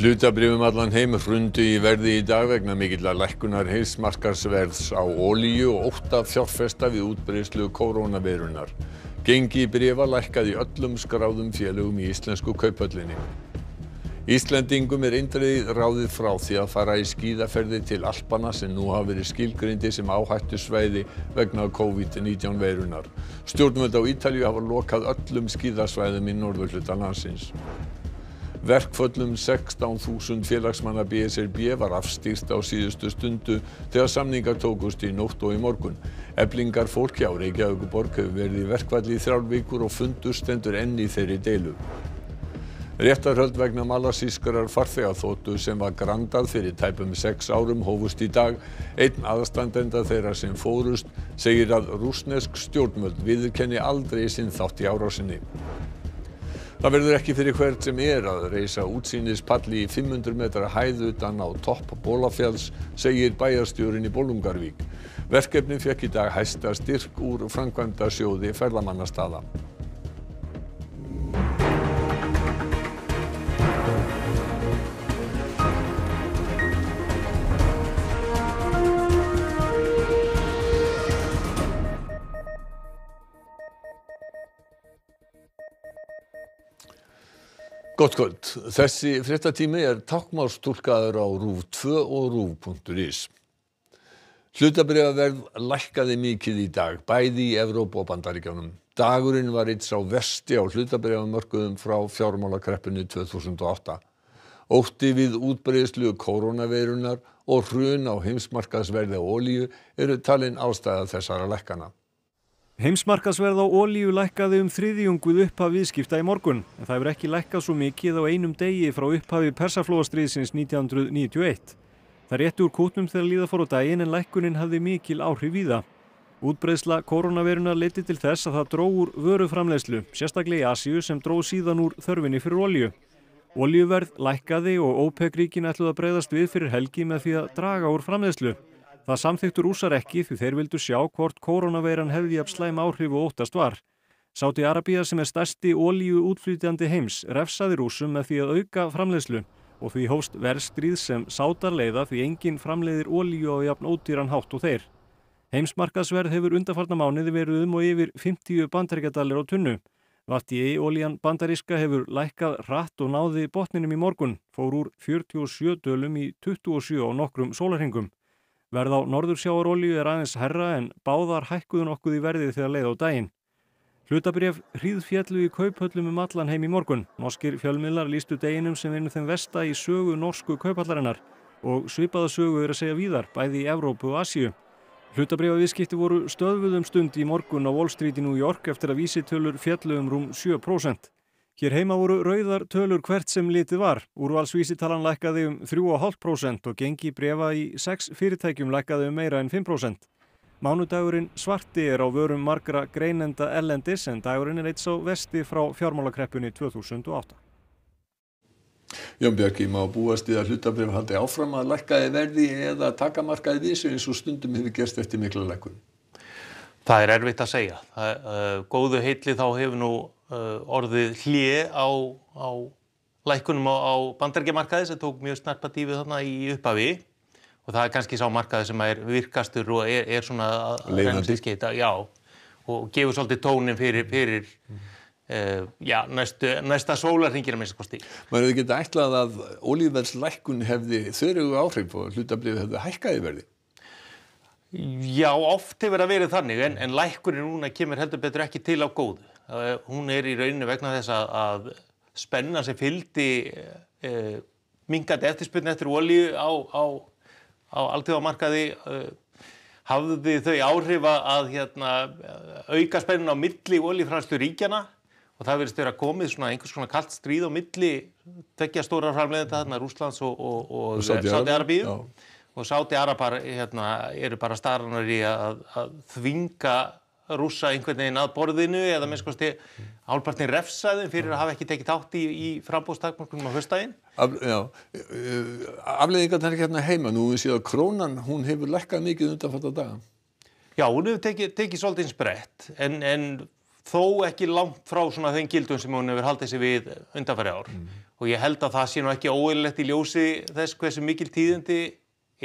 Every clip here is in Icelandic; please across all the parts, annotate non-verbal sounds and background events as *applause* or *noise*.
Hlutabrifum allan heim hrundu í verði í dag vegna mikillar lækkunar heimsmarkaðsverðs á olíu og ótta fjárfesta við útbreiðslu kórónaveirunar. Gengi brifa lækkaði öllum skráðum félögum í íslensku kaupöllinni. Íslendingum er eindriðið ráðið frá því að fara í skíðaferði til Alpana sem nú hafa verið skilgrindi sem áhættu svæði vegna COVID-19 veirunar. Stjórnvöld á Ítalju hafa lokað öllum skíðasvæðum í norðurhluta landsins verkföllum sextán þúsund félagsmanna b s r b var afstýrt á síðustu stundu þegar samningar tókust í nótt og í morgun eflingarfólk hjá Reykjavíkurborg hefur verið í verkfalli í þrjár vikur og fundur stendur enn í þeirri deilu réttarhöld vegna malasískrar farþegaþotu sem var grandað fyrir tæpum sex árum hófust í dag einn aðstandenda þeirra sem fórust segir að rússnesk stjórnvöld viðurkenni aldrei sinn þátt í árásinni það verður ekki fyrir hvern sem er að reisa útsýnispall í fimm hundruð metra hæð utan á topp Bolafjalls segir bæjarstjórinn í Bolungarvík verkefnið fékk í dag hæsta styrk úr framkvæmdasjóði ferðamannastaða gott kvöld þessi fréttatími er táknmálstúlkaður á RÚV tvö og RÚV punktur is hlutabréfaverð lækkaði mikið í dag bæði í Evrópu og Bandaríkjánum dagurinn var eitt sá versti á hlutabréfamörkuðum frá fjármálakreppunni 2008 Ótti við útbreyðslu koronaveirunar og hrun á heimsmarkaðsverði og ólíu eru talin ástæða þessara lekkana. Heimsmarkasverð á ólíu lækkaði um þriðjung við upphafi viðskipta í morgun en það hefur ekki lækkað svo mikið á einum degi frá upphafi persaflóastriðsins 1991. Það rétti úr kútnum þegar líða fór á daginn en lækkunin hafði mikil áhrif í það. Útbreysla koronaviruna leti til þess að það dró úr vöruframlegslu, sérstaklega í Asíu sem dró síðan úr þörfinni fyrir ólíu. Ólíuverð lækkaði og OPEC-ríkin ætluð að breyðast við fyrir helgi með því að draga úr framlegslu það samþykktu Rússar ekki því þeir vildu sjá hvort kórónuveiran hefði jafn slæm áhrif og óttast var Sáti Arabía sem er stærsti ólíuútflytjandi heims refsaði Rússum með því að auka framleiðslu og því hófst verðstríð sem sátar leiða því enginn framleiðir ólíu á jafn ódýran hátt og þeir Heimsmarkaðsverð hefur undarfarna mánuði verið um og yfir 50 bandaríkjadalir á tunnu. Vatið ólíjan e, bandaríska hefur lækkað rætt og náði botninum í morgun, fór úr 47 dölum í 27 á nokkrum sólarhengum. Verð á norðursjávarolju er aðeins herra en báðar hækkuðu nokkuð í verðið þegar leið á daginn. Hlutabrjöf hríðfjallu í kauphöllum um allan heim í morgun. Norskir fjölmiðlar lístu deginum sem einu þeim vesta í sögu norsku kauphallarinnar og svipaða sögu er að segja víðar, bæði í Evrópu og Asíu. Hlutabrjöf viðskipti voru stöðvöðum stund í morgun á Wall Street í New York eftir að vísitölur fjallu um rúm 7%. Hér heima voru rauðar tölur hvert sem litið var. Úrvalsvísitalan lækkaði um 3,5% og gengi brefa í 6 fyrirtækjum lækkaði um meira en 5%. Mánudagurinn svarti er á vörum margra greinenda ellendis en dagurinn er eitt sá vesti frá fjármálakreppunni 2008. Jón Björki má búast í að hlutabrif haldi áfram að lækkaði verði eða takamarkaði vísu eins og stundum hefur gerst eftir mikla lækun. Það er erfitt að segja. Eh, góðu heitli þá hefur nú Uh, orðið hlið á, á lækunum á, á bandargemarkaði sem tók mjög snart partífið þarna í upphafi og það er kannski sá markaði sem er virkastur og er, er svona að rennast í skeita já, og gefur svolítið tónin fyrir, fyrir mm. uh, já, næstu, næsta sólarringir að minnst kosti. Maður hefur getið ætlað að olíðverðslækun hefði þörfu áhrif og hlutablið hefði hækkaði verði? Já, oft hefur það verið þannig en, en lækunin núna kemur heldur betur ekki til á góðu Eh, hún er í rauninu vegna þess að, að spennan sem fyldi e, eh, eh, mingandi eftirspunni eftir olju á, á, á alltíðamarkaði e, hafði þau áhrif að hérna, auka spennun á milli oljufræðslu ríkjana og það verðist verið að komið svona einhvers konar kallt stríð á milli tekja stóra framleiðenda þarna Rúslands og, og, og Sáti-Arabíu og Sáti-Arapar hérna, eru bara starranar í að, að þvinga rúsa einhvern veginn að borðinu eða minnskosti álpartin refsaðum fyrir að hafa ekki tekið tátt í, í frambóðstakmörkunum á höstdægin? Af, já, eh, afleðingar það er ekki hérna heima nú við séum að krónan hún hefur lekkað mikið undanfattar daga. Já, hún hefur tekið, tekið svolítið sprett en, en þó ekki langt frá svona þenn gildum sem hún hefur haldið sér við undanfæri ár mm. og ég held að það sé nú ekki óeillett í ljósi þess hversu mikil tíðindi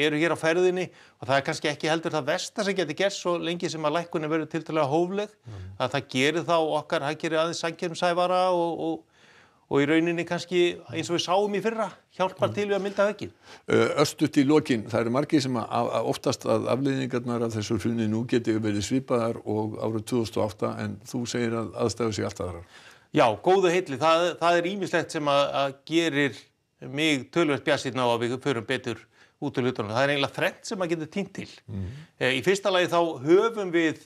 eru hér á ferðinni og það er kannski ekki heldur það vest að það getur gert svo lengi sem að lækkunni verður til dæla hófleg mm. að það gerir þá okkar, það gerir aðeins sangjum sæfara og, og, og í rauninni kannski eins og við sáum í fyrra hjálpar mm. til við að mynda högin. Uh, Östut í lokin, það eru margi sem að, að oftast að afleiðingarnar af þessu hrunni nú geti verið svipaðar og árið 2008 en þú segir að aðstæðu sig alltaf þarar. Já, góðu heitli, það, það er ímislegt sem að, að gerir mig tölvöld bjassin á að við förum betur út úr hlutunum. Það er eiginlega þrengt sem maður getur týnt til. Mm. E, í fyrsta lagi þá höfum við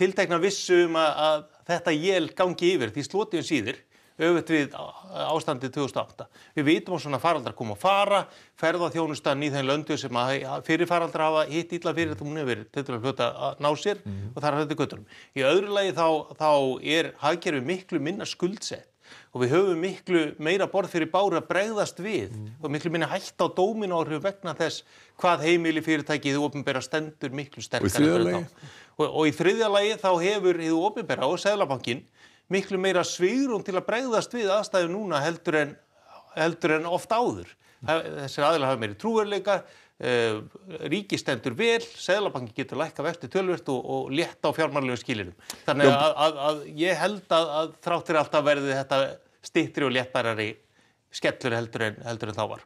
tiltekna vissum um að, að þetta jél gangi yfir því slótiðum síður auðvitað við ástandið 2008. Við vitum á svona faraldrar koma að fara, ferða þjónustan í þeim löndu sem fyrir faraldrar hafa hitt ítla fyrir þetta múnið verið, þetta er hlut að ná sér mm. og það er hluti göttunum. Í öðru lagi þá, þá er hagkerfi miklu minna skuldsett og við höfum miklu meira borð fyrir báru að bregðast við mm. og miklu minna hægt á dóminórhug vegna þess hvað heimili fyrirtæki í þú ofinbæra stendur miklu sterkar og, og, og í þriðja lagi þá hefur í þú ofinbæra og Sæðlabankin miklu meira svýrum til að bregðast við aðstæðu núna heldur en, heldur en oft áður. Þessir aðlega hafa meiri trúverleika Eh, ríkistendur vel, seglabankin getur lækka vexti tölvört og, og létta á fjármannlegu skilinum. Þannig að, að, að ég held að, að þráttir alltaf verði þetta stittri og léttarari skellur heldur en, heldur en þá var.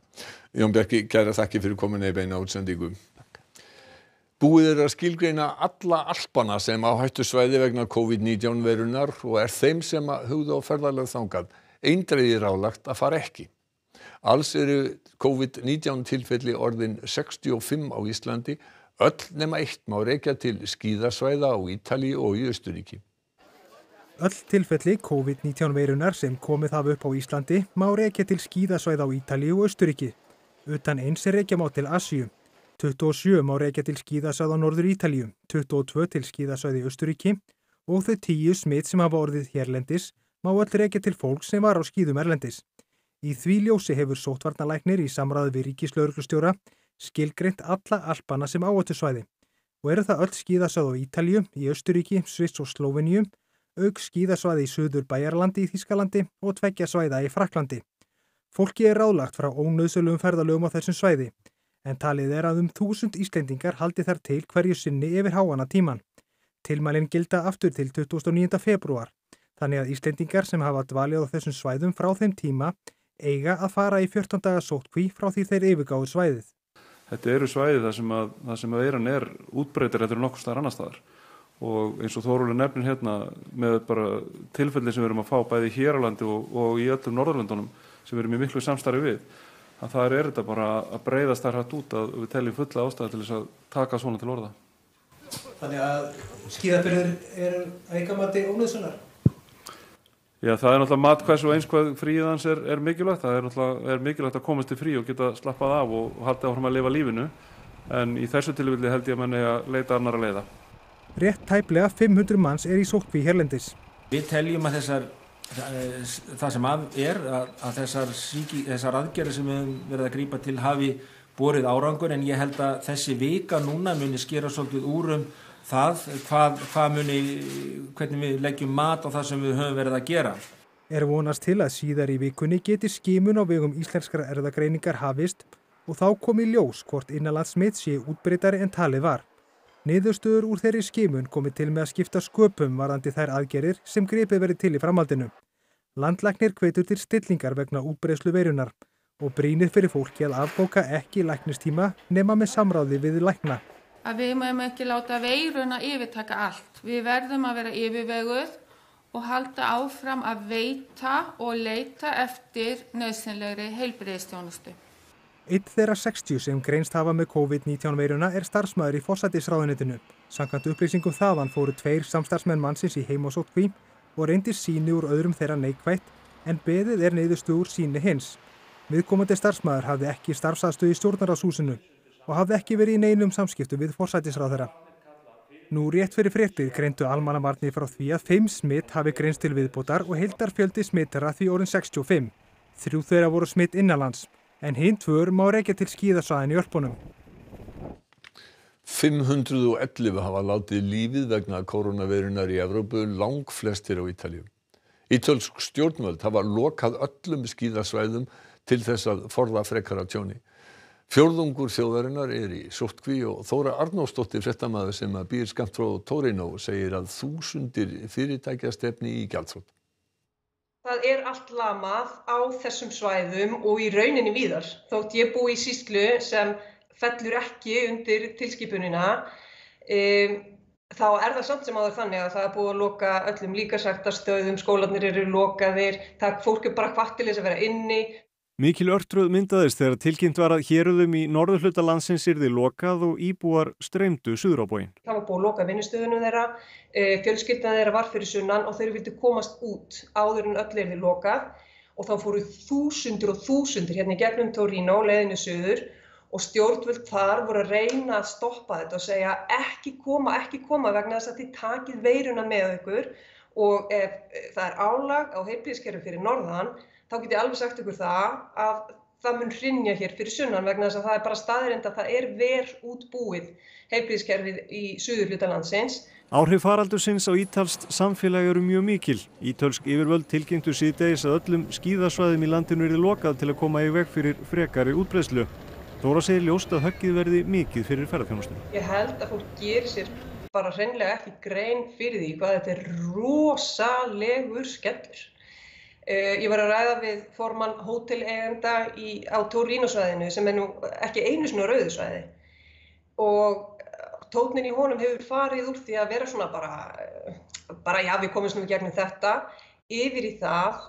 Jón Bjarki, kæra þakki fyrir kominu í beina útsendingu. Búið er að skilgreina alla alpana sem á hættu svæði vegna COVID-19 verunar og er þeim sem að hugða og ferðarlega þangað eindreiði rálagt að fara ekki alls eru Covid nítján tilfelli orðin sextíu og fimm á Íslandi öll nema eitt má rekja til skíðasvæða á Ítalíu og í Austurríki öll tilfelli Covid nítján veirunnar sem komið hafa upp á Íslandi má rekja til skíðasvæða á Ítalíu og Austurríki utan eins er rekja má til Asíu 27 má reykja til skíðasæð á norður Ítalíu, 22 til skíðasæð í Östuríki og þau tíu smitt sem hafa orðið hérlendis má öll reykja til fólk sem var á skíðum erlendis. Í því ljósi hefur sótvarnalæknir í samræðu við ríkislauruglustjóra skilgreynt alla alpana sem áhættusvæði og eru það öll skíðasvæð á Ítalju, í Östuríki, Sviss og Sloveníu, auk skíðasvæði í Suður Bæjarlandi í Þískalandi og tveggja svæða í Fraklandi. Fólki er rálagt frá ónöðsölum ferðalögum á þessum svæði, en talið er að um þúsund Íslendingar haldi þær til hverju sinni yfir háana tíman. Tilmælinn gilda aftur til 29. februar, þannig að Íslendingar sem hafa dvalið á þessum svæðum frá þeim tíma eiga að fara í 14 daga sótkví frá því þeir yfirgáðu svæðið. Þetta eru svæðið þar sem, að, þar sem veiran er útbreytir eftir nokkur staðar annar staðar og eins og Þórulega nefnir hérna með bara tilfelli sem við erum að fá bæði í Héralandi og, og í öllum Norðurlöndunum sem við erum í miklu samstarfi við að það er þetta bara að breyðast þar hægt út að við teljum fulla ástæði til þess að taka svona til orða. Þannig að skíðabyrður er að eigamati ónöðsunar? Já, það er náttúrulega mat hversu eins hvað fríðans er, er mikilvægt, það er náttúrulega er mikilvægt að komast til frí og geta slappað af og, og halda áfram að lifa lífinu, en í þessu tilvili held ég að menna ég að leita annar að leiða. Rétt tæplega 500 manns er í sótkví hérlendis. Við teljum að þessar, það sem að er, að, að þessar, síki, þessar aðgerði sem við verðum að grýpa til hafi borið árangur, en ég held að þessi vika núna muni skera svolítið úrum það hvað, hvað muni, hvernig við leggjum mat á það sem við höfum verið að gera. Er vonast til að síðar í vikunni geti skimun á vegum íslenskara erðagreiningar hafist og þá komi ljós hvort innalatsmitt sé útbreytari en talið var. Niðurstöður úr þeirri skimun komi til með að skipta sköpum varandi þær aðgerir sem grepið verið til í framhaldinu. Landlagnir kveitur til stillingar vegna útbreyslu veirunar og brínir fyrir fólki að afbóka ekki læknistíma nema með samráði við lækna að við mögum ekki láta veiruna yfirtaka allt. Við verðum að vera yfirveguð og halda áfram að veita og leita eftir nöðsynlegri heilbreyðstjónustu. Eitt þeirra 60 sem greinst hafa með COVID-19 veiruna er starfsmæður í fórsættisráðunitinu. Sankant upplýsingum þaðan fóru tveir samstarfsmenn mannsins í heimásótkví og reyndi síni úr öðrum þeirra neikvætt en beðið er neyðustu úr síni hins. Viðkomandi starfsmæður hafði ekki starfsaðstöð í stjórnarásúsinu og hafði ekki verið í neinum samskiptum við forsætisráðherra. Nú rétt fyrir fréttir greindu almannavarnir frá því að 5 smitt hafi greinst til viðbótar og heildarfjöldi smittara því orðin 65. Þrjú þeirra voru smitt innanlands, en hinn tvör má reykja til skíðasvæðin í örpunum. 511 hafa látið lífið vegna koronaveirunar í Evrópu langflestir á Ítalju. Ítölsk stjórnvöld hafa lokað öllum skíðasvæðum til þess að forða frekara tjóni fjórðungur þjóðarinnar er í sóttkví og Þóra Arnórsdóttir fréttamaður sem býr skammt frá Torino segir að þúsundir fyrirtækja stefni í gjaldþrot Það er allt lamað á þessum svæðum og í rauninni víðar. Þótt ég búi í síslu sem fellur ekki undir tilskipunina, um, þá er það samt sem áður þannig að það er búið að loka öllum líkasæktarstöðum, skólanir eru lokaðir, það fólk er bara hvartilis að vera inni, Mikil örtröð myndaðist þegar tilkynnt var að héröðum í norðhluta landsins yrði lokað og íbúar streymdu Suðróbóin. Það var búið að loka vinnustöðunum þeirra, eh, fjölskyldan þeirra var fyrir sunnan og þeir vildi komast út áður en öll erði lokað og þá fóru þúsundur og þúsundur hérna í gegnum Torino, leiðinu Suður og stjórnvöld þar voru að reyna að stoppa þetta og segja ekki koma, ekki koma vegna þess að þið takið veiruna með okkur og ef eh, það er álag á heilbíðiskerfi fyrir norðan þá get ég alveg sagt ykkur það að það mun hrinja hér fyrir sunnan vegna þess að það er bara staðrind að það er verð útbúið heilbríðskerfið í suður hlutalandsins. Áhrif faraldusins á ítalst samfélagi eru mjög mikil. Ítölsk yfirvöld tilkynntu síðdegis að öllum skíðasvæðum í landinu eru lokað til að koma í veg fyrir frekari útbreyslu. Þóra segir ljóst að höggið verði mikið fyrir ferðarfjónustunum. Ég held að fólk gerir sér bara hreinlega ekki grein fyrir því hvað þetta er rosalegur skellur. Eh, ég var að ræða við formann hótelegenda á Torínusvæðinu sem er nú ekki einu svona rauðsvæði og eh, tónin í honum hefur farið úr því að vera svona bara, eh, bara já við komum svona gegnum þetta yfir í það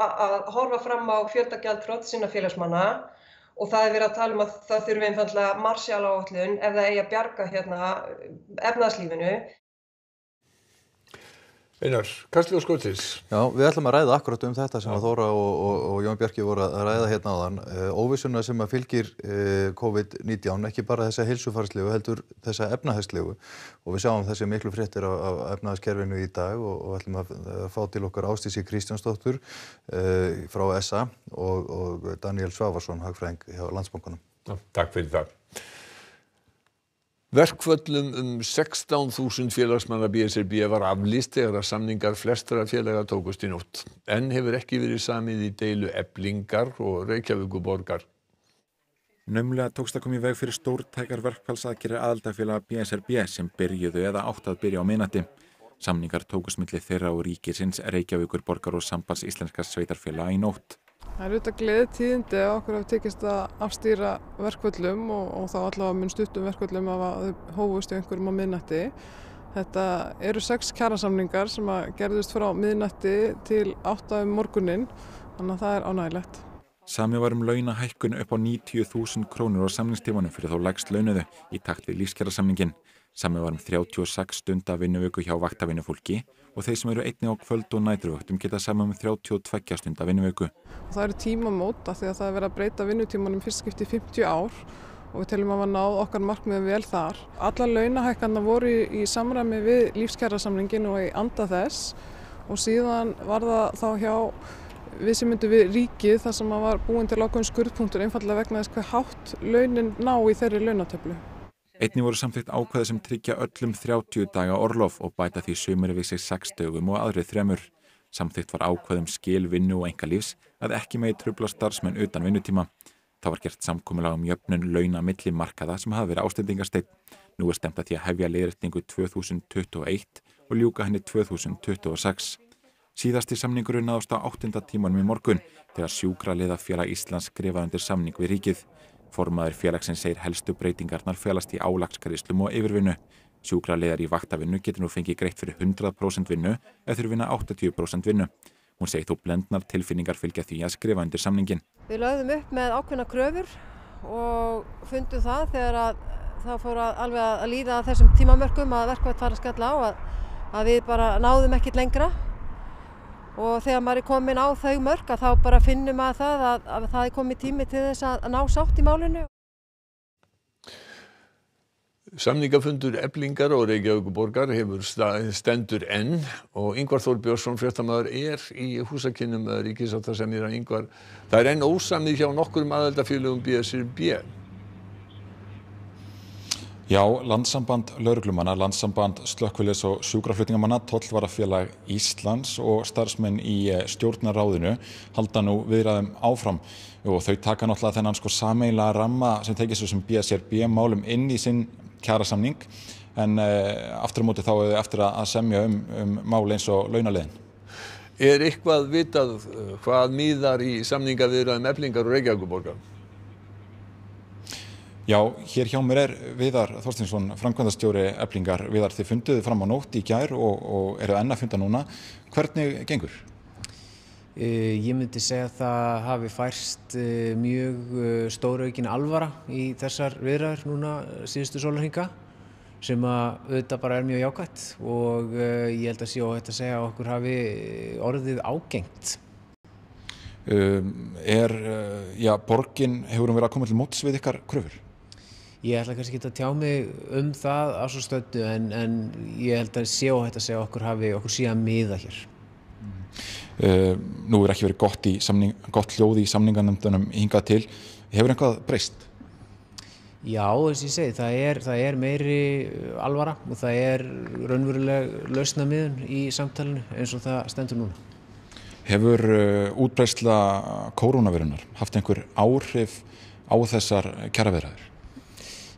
að horfa fram á fjöldagjald trótt sinna félagsmanna og það er verið að tala um að það þurfum einfallega marsjala áallun ef það eigi að bjarga hérna efnaðslífinu Einar, Kastljós Góttis. Já, við ætlum að ræða akkurat um þetta sem Já. að Þóra og, og, og Jón Björki voru að ræða hérna áðan. Eh, óvissuna sem að fylgir eh, COVID-19, ekki bara þessa hilsufarslegu, heldur þessa efnahæslegu og við sjáum þessi miklu fréttir af, af efnahæskerfinu í dag og, og ætlum að fá til okkar ástísi Kristjánsdóttur eh, frá SA og Daniel Svavarsson, hagfræðing hjá Landsbankunum. Já, takk fyrir það verkföllum um sextán þúsund félagsmanna b s r b var aflýst þegar samningar flestra félaga tókust í nótt enn hefur ekki verið samið í deilu Eflingar og Reykjavíkurborgar Naumlega tókst að koma í veg fyrir stórtækar verkfallsaðgerðir aðaldafélaga b s r b sem byrjuðu eða átt að byrja á minnati. Samningar tókust millir þeirra og ríkisins Reykjavíkurborgar og Sambands Íslenskar Sveitarfélaga í nótt. Það er auðvitað gleðið tíðindi að okkur hafa tekist að afstýra verkvöldlum og, og þá allavega mun stuttum verkvöldlum af að þau hófust í einhverjum á miðnætti. Þetta eru sex kærasamningar sem að gerðist frá miðnætti til áttafum morgunin, þannig að það er ánægilegt. Samið varum launahækkun upp á 90.000 krónur á samningstímanum fyrir þá lagst launuðu í takt við lífskjærasamningin samið var um þrjátíu og sex stunda vinnuviku hjá vaktavinnufólki og þeir sem eru einni á kvöld og næturvöktum geta samið um þrjátíu og tveggja stunda vinnuviku. Og það eru tímamót af því að það er verið að breyta vinnutímanum fyrst skipt í 50 ár og við teljum að við náðum okkar markmiðum vel þar. Alla launahækkarna voru í samræmi við lífskjærasamlingin og í anda þess og síðan var það þá hjá við sem myndum við ríkið þar sem að var búin til ákveðin skurðpunktur einfallega vegna þess hver hátt launin ná í þeirri launatöflu einnig voru samþykkt ákvæði sem tryggja öllum þrjátíu daga orlof og bæta því sumir við sig sex dögum og aðrir þremur samþykkt var ákvæði um skil vinnu og einkalífs að ekki megi trufla starfsmenn utan vinnutíma þá var gert samkomulag um jöfnun launa milli markaða sem hafi verið ástendingarsteitt nú er stemt að því að hefja leiðrætningu 2021 og ljúka henni 2026 Síðasti samningurinn náðast á áttunda tímanum í morgun þegar sjúkraliða fjara Íslands skrifaðundir samning við ríkið formaður félagsins segir helstu breytingarnar felast í álagsgreiðslum og yfirvinnu sjúkraliðar í vaktavinnu geti nú fengið greitt fyrir 100% vinnu eða þurfi vinna 80% vinnu hún segi þó blendnar tilfinningar fylgja því að skrifa undir samningin Við lögðum upp með ákveðna kröfur og fundum það þegar að það fór að alveg að líða þessum tímamörkum að verkvært fara að skalla á að, að við bara náðum ekkit lengra og þegar maður er komin á þau mörg að þá bara finnum maður það að, að það er komið tími til þess að ná sátt í málinu. Samningafundur eblingar og Reykjavíkuborgar hefur stendur enn og Yngvar Þór Björnsson fréttamaður er í húsakinnum að Ríkisáttasemjira Yngvar. Það er enn ósamið hjá nokkur um aðelda félögum BSRB. Já, landsamband lauruglumanna, landsamband slökkvillis og sjúkraflutningamanna, tollvarafélag Íslands og starfsmenn í eh, stjórnaráðinu halda nú viðræðum áfram og þau taka náttúrulega þennan sko sameila ramma sem tekist þessum BSRB-málum inn í sinn kjærasamning en eh, aftur á móti þá hefur þau eftir að semja um, um mál eins og launaliðin. Er eitthvað vitað eh, hvað mýðar í samningaviðræðum eflingar og reykjaguborgar? Já, hér hjá mér er Viðar Þorstinsson, framkvæmdastjóri eblingar. Viðar, þið funduðu fram á nótt í gær og, og eru enna að funda núna. Hvernig gengur? Uh, ég myndi segja að það hafi færst uh, mjög uh, stóraukin alvara í þessar viðræður núna síðustu sólarhinga sem að auðvitað bara er mjög jákvæmt og ég held að sé og þetta segja að okkur hafi orðið ágengt. Um, er, já, borgin hefur verið að koma til móts við ykkar kröfur? Ég ætla kannski ekki að tjá mig um það að svo stöndu en, en ég held að sé og hægt að segja okkur hafi okkur síðan miða hér. Mm. Uh, nú er ekki verið gott, samning, gott hljóði í samningarnöndunum hingað til. Hefur einhvað breyst? Já, þess að ég segi, það er, það er meiri alvara og það er raunverulega lausna miðun í samtalenu eins og það stendur núna. Hefur uh, eh, útbreysla koronavirunar haft einhver áhrif á þessar kjaraverðar?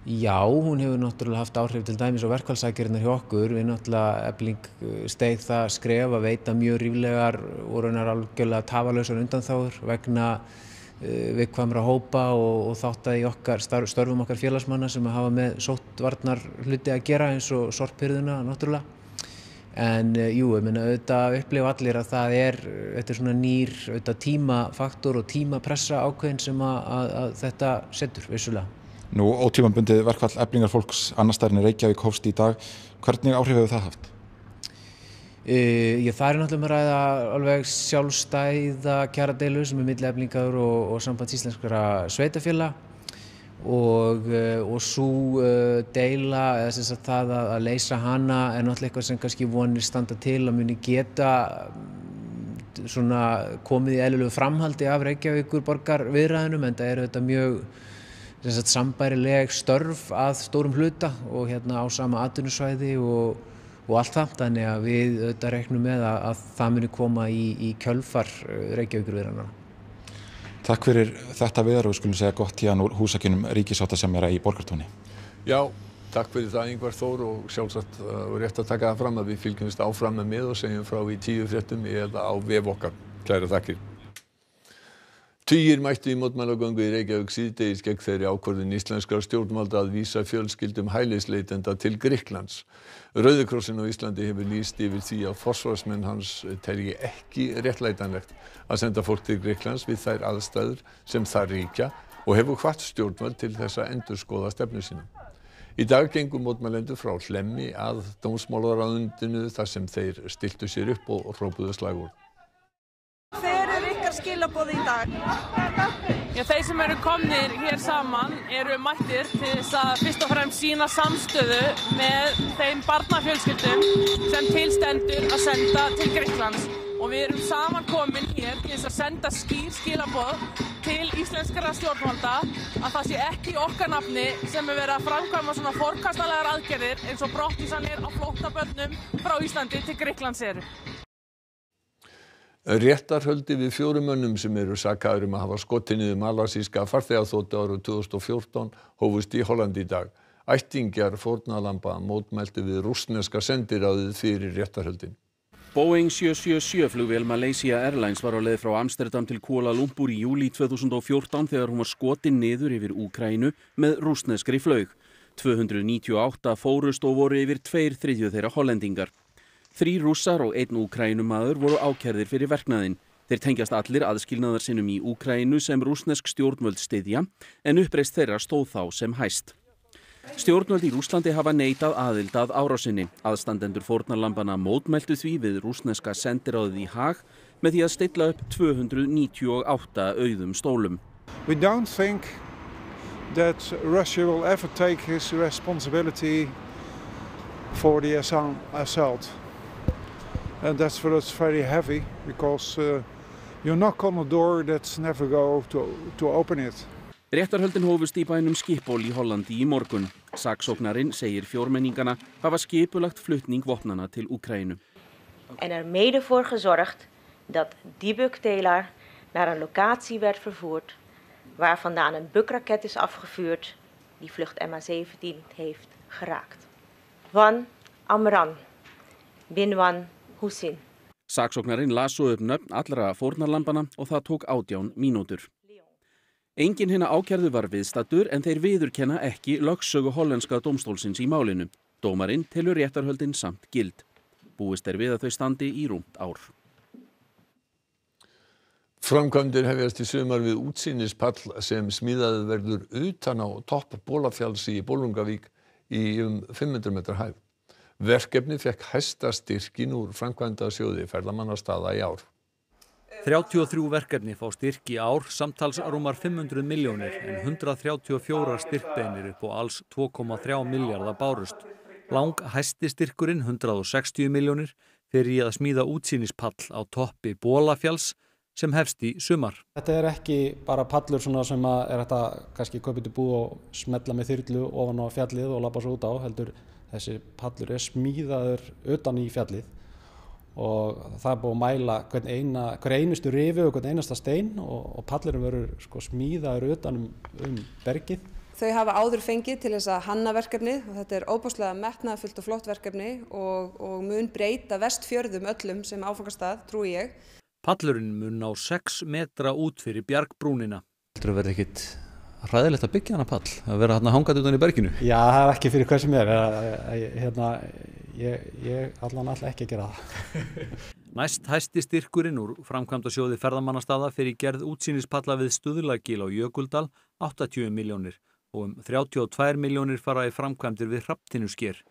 Já, hún hefur náttúrulega haft áhrif til dæmis á verkvælsækjarinar hjá okkur. Við náttúrulega ebling eh, stegð það skref að veita mjög ríflegar og raunar algjörlega tafalösa undanþáður vegna uh, eh, viðkvamra hópa og, og þátt að í okkar starf, störfum okkar félagsmanna sem að hafa með sóttvarnar hluti að gera eins og sortbyrðuna náttúrulega. En uh, jú, ég menna auðvitað upplifa allir að það er, þetta er svona nýr auðvitað tímafaktor og tímapressa ákveðin sem að, að, að þetta setur vissulega. Nú ótímanbundið verkvall eflingar fólks annarstæðinni Reykjavík hófst í dag. Hvernig áhrif hefur það haft? E, ég e, þarf náttúrulega að ræða alveg sjálfstæða kjaradeilu sem er milleflingar og, og sambandsíslenskara sveitafjöla og, e, og svo e, deila eða sem sagt það að, að leysa hana er náttúrulega eitthvað sem kannski vonir standa til að muni geta mm, svona komið í eðlulegu framhaldi af Reykjavíkur borgar viðræðinum en það er þetta mjög sambærileg störf að stórum hluta og hérna á sama atvinnusvæði og, og allt það. Þannig að við auðvitað reknum með að, að það muni koma í, í kjölfar eh, Reykjavíkurverðarna. Takk fyrir þetta viðar og skulum segja gott tíðan úr húsakunum Ríkisáttasemjara í Borgartóni. Já, takk fyrir það yngvar Þór og sjálfsagt uh, rétt að taka það fram að við fylgjumist áfram með mið og segjum frá í tíu fréttum eða á vef okkar. Klæra takkir tugir mættu í mótmælagöngu í Reykjavík síðdegis gegn þeirri ákvörðun íslenskra stjórnvalda að vísa fjölskyldum hælisleitenda til Grikklands rauði krossinn á Íslandi hefur lýst yfir því að forsvarsmenn hans telji ekki réttlætanlegt að senda fólk til Grikklands við þær aðstæður sem þar ríkja og hefur hvatt stjórnvöld til þess að endurskoða stefnu sína í dag gengu mótmælendur frá Hlemmi að dómsmálaráðundinu þar sem þeir stiltu sér upp og rópuðu slagord skilabóði í dag. Já, þeir sem eru komnir hér saman eru mættir til þess að fyrst og fremst sína samstöðu með þeim barnafjölskyldum sem tilstendur að senda til Greiklands. Og við erum samankomin hér til þess að senda skýr skilabóð til íslenskara stjórnvalda að það sé ekki okkar nafni sem er verið að framkvæma svona fórkastalegar aðgerðir eins og brottvísanir á flóttaböllnum frá Íslandi til Greiklands eru réttarhöld yfir fjórum mönnum sem eru sakaðir um að hafa skotið niður malasíska farþegaþotu árið tvö þúsund og fjórtán hófust í Hollandi í dag ættingjar fórnarlamba mótmæltu við rússneska sendiráðið fyrir réttarhöldin Boeing 777 flugvél Malaysia Airlines var á leið frá Amsterdam til Kuala Lumpur í júli 2014 þegar hún var skotin niður yfir Úkrænu með rúsneskri flaug. 298 fórust og voru yfir tveir þriðju þeirra hollendingar þrír Rússar og einn Úkrænumadur voru ákærðir fyrir verknaðinn. Þeir tengjast allir aðskilnaðarsinnum í Úkrænu sem rúsnesk stjórnvöld stiðja en uppreist þeirra stóð þá sem hæst. Stjórnvöld í Rúslandi hafa neitað aðild að árásinni. Aðstandendur fornarlampana mótmeldu því við rúsneska sendiráðið í hag með því að stilla upp 298 auðum stólum. We don't think that Russia will ever take his responsibility for the assault. And that's for us very heavy because uh, you're knock on a door that's never go to, to open it. Réttarhöldin hófust í bænum Skipól í Hollandi í morgun. Saksóknarin segir fjórmenningana hafa skipulagt flutning vopnana til Oekraïne. En er mede voor gezorgd dat die buktelar naar een locatie werd vervoerd waar vandaan een bukraket is afgevuurd die vlucht MH17 heeft geraakt. Van Amran, Binwan húsin. Saksóknarinn las svo upp nöfn allra fórnarlampana og það tók ádján mínútur. Engin hérna ákjærðu var viðstattur en þeir viðurkenna ekki lögsögu hollenska domstólsins í málinu. Dómarinn tilur réttarhöldin samt gild. Búist er við að þau standi í rúmt ár. Framkvæmdir hefjast í sömar við útsýnispall sem smíðaði verður utan á topp Bólafjáls í Bólungavík í um 500 metrar hæf verkefnið fékk hæsta styrkinn úr Framkvæmdasjóði ferðamannastaða í ár þrjátíu og þrjú verkefni fá styrk í ár samtals rúmar 500 miljónir en 134 styrkbeinir upp og alls 2,3 miljardar bárust lang hæsti styrkurinn 160 miljónir fyrir í að smíða útsýnispall á toppi Bólafjáls sem hefst í sumar. Þetta er ekki bara pallur sem er þetta kannski köpiti bú og smetla með þyrlu ofan á fjallið og lappa svo út á heldur þessi pallur er smíðaður utan í fjallið og það er búið að mæla hvern, eina, hvern einustu rifu og hvern einasta stein og, og pallurum verður sko, smíðaður utan um, um bergið. Þau hafa áður fengið til þess að hanna verkefnið og þetta er óbúslega metnaðfullt og flott verkefni og, og mun breyta vestfjörðum öllum sem áfangastað, trú ég. Pallurinn mun á 6 metra út fyrir bjargbrúnina. Þetta verður ekkit ræðilegt að byggja hana pall, að vera hérna hangat utan í berginu. Já, það er ekki fyrir hvað sem er hérna, ég, ég allan all ekki að gera það *laughs* Næst hæsti styrkurinn úr framkvæmda sjóði ferðamannastaða fyrir gerð útsýnispalla við stuðulagíl á Jökuldal 80 miljónir og um 32 miljónir fara í framkvæmdir við hrapptinusker.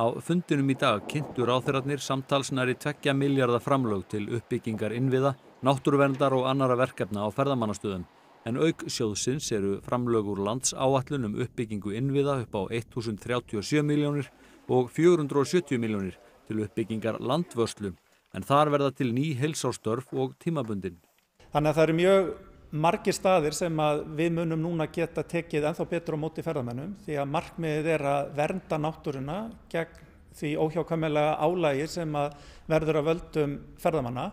Á fundinum í dag kynntur áþurarnir samtalsnari 20 miljardar framlög til uppbyggingar innviða, náttúruverndar og annara verkefna á ferðamannastöðum en auk sjóðsins eru framlög úr landsáallun um uppbyggingu innviða upp á 1037 miljónir og 470 miljónir til uppbyggingar landvörslu en þar verða til ný heilsárstörf og tímabundin. Þannig að það eru mjög margir staðir sem að við munum núna geta tekið enþá betur á móti ferðamennum því að markmiðið er að vernda náttúruna gegn því óhjákvæmlega álægir sem að verður að völdum ferðamanna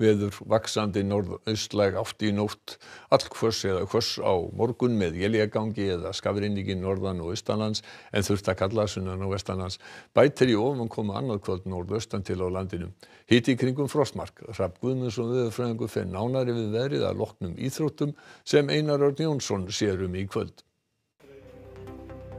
veður vaxandi norðaustlæg átt í nótt allhvöss eða hvöss á morgun með éljagangi eða skafrenningi norðan og austanlands en þurrt að kalla sunnan og vestanlands bætir í ofankomu annað kvöld norðaustan til á landinu hiti í kringum frostmark Hrafn Guðmundsson veðurfræðingur fer nánar yfir veðrið að loknum íþróttum sem Einar Örn Jónsson sér um í kvöld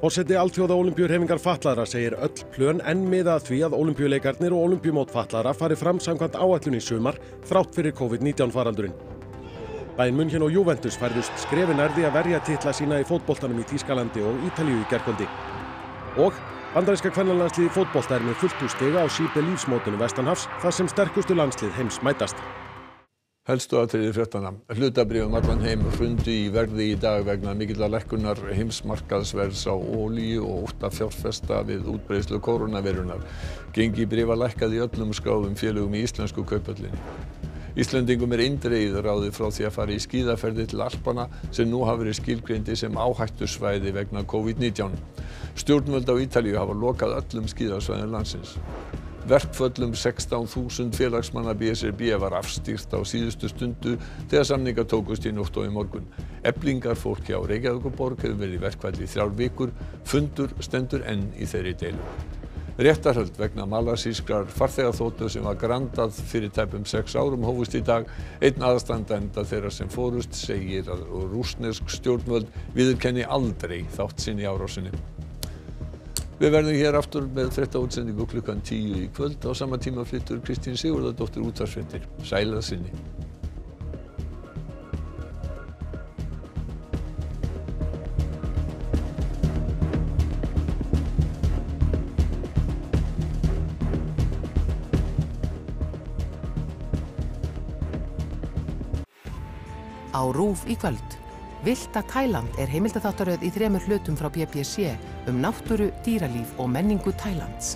Fórseti alltjóða olimpjurhefingar fatlaðra segir öll plön enn miða að því að olimpjuleikarnir og olimpjumót fatlaðra fari fram samkvæmt áætlun í sumar þrátt fyrir COVID-19 faraldurinn. Bæinn München og Juventus færðust skrefinærði að verja titla sína í fótbolltanum í Tískalandi og Ítalíu í gerkvöldi. Og bandaríska kvennalansliði fótbolltæri með fulltústega á sípe lífsmótinu Vestanhafs þar sem sterkustu landslið heims mætast helstu atriði fréttanna hlutabréf um allan heim hrundu í verði í dag vegna mikillar lækkunar heimsmarkaðsverðs á olíu og ótta fjárfesta við útbreiðslu kórónuveirunnar gengi bréfa lækkaði í öllum skráðum félögum í íslensku kauphöllinni Íslendingum er eindregið ráðið frá því að fara í skíðaferðir til Alpana sem nú hafa verið skilgreindir sem áhættusvæði vegna COVID-19. Stjórnvöld á Ítalíu hafa lokað öllum skíðasvæðin landsins verkföllum sextán þúsund félagsmanna b s r b var afstýrt á síðustu stundu þegar samningar tókust í nótt og í morgun eflingarfólk hjá Reykjavíkurborg hefur verið í verkfalli í þrjár vikur fundur stendur enn í þeirri deilu réttarhöld vegna malasískrar farþegaþotu sem var grandað fyrir tæpum sex árum hófust í dag einn aðstandenda þeirra sem fórust segir að rússnesk stjórnvöld viðurkenni aldrei þátt sinn í árásinni við verðum hér aftur með fréttaútsendingu klukkan tíu í kvöld á sama tíma flytur Kristín Sigurðardóttir útvarpsfréttir sæl að sinni á RÚF í kvöld. Vilda Tæland er heimildatáttaröð í þremur hlutum frá BBC um náttúru, dýralíf og menningu Tælands.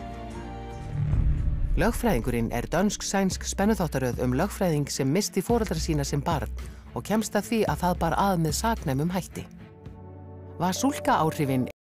Lögfræðingurinn er dansk-sænsk spennuþáttaröð um lögfræðing sem misti fóröldra sína sem barn og kemst að því að það bar að með sagnæmum hætti. Vasulka áhrifin